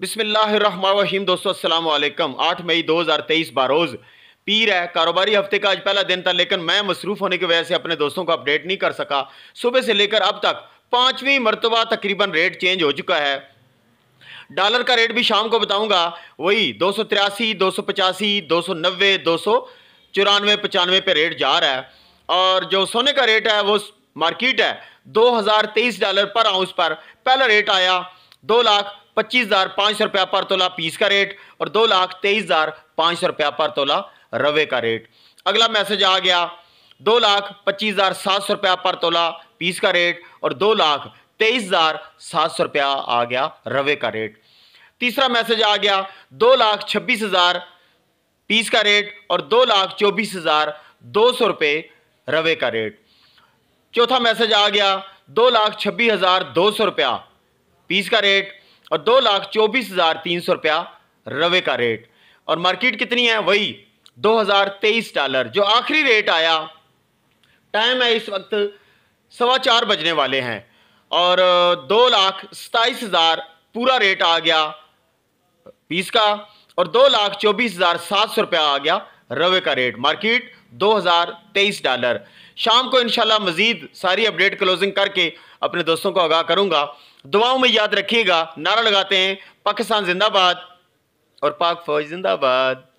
बिसमीम दोस्तों असलम आठ मई 2023 बारोज़ पीर है कारोबारी हफ्ते का आज पहला दिन था लेकिन मैं मसरूफ़ होने की वजह से अपने दोस्तों को अपडेट नहीं कर सका सुबह से लेकर अब तक पाँचवीं मरतबा तकरीबन रेट चेंज हो चुका है डॉलर का रेट भी शाम को बताऊँगा वही दो सौ तिरासी दो सौ पचासी दो सौ नब्बे दो सौ चौरानवे पचानवे पे रेट जा रहा है और जो सोने का रेट है वो मार्किट है दो हज़ार तेईस डॉलर पर आउंस पर पहला रेट आया दो लाख पच्चीस हज़ार पांच सौ रुपया पर तोला पीस का रेट और दो लाख तेईस हज़ार पांच सौ रुपया पर तोला रवे का रेट अगला मैसेज आ गया दो लाख पच्चीस हज़ार सात सौ रुपया पर तोला पीस का रेट और दो लाख तेईस हज़ार सात सौ रुपया आ गया रवे का रेट तीसरा मैसेज आ गया दो लाख छब्बीस हज़ार पीस का रेट और दो लाख चौबीस हज़ार दो सौ रुपये रवे का रेट चौथा मैसेज आ गया दो लाख छब्बीस हज़ार दो सौ रुपया पीस का रेट और दो लाख चौबीस हज़ार तीन सौ रुपया रवे का रेट और मार्केट कितनी है वही दो हज़ार तेईस डॉलर जो आखिरी रेट आया टाइम है इस वक्त सवा चार बजने वाले हैं और दो लाख सताईस हज़ार पूरा रेट आ गया पीस का और दो लाख चौबीस हज़ार सात सौ रुपया आ गया रवे का रेट मार्केट 2023 डॉलर शाम को इनशाला मजीद सारी अपडेट क्लोजिंग करके अपने दोस्तों को आगाह करूंगा दुआओं में याद रखिएगा नारा लगाते हैं पाकिस्तान जिंदाबाद और पाक फौज जिंदाबाद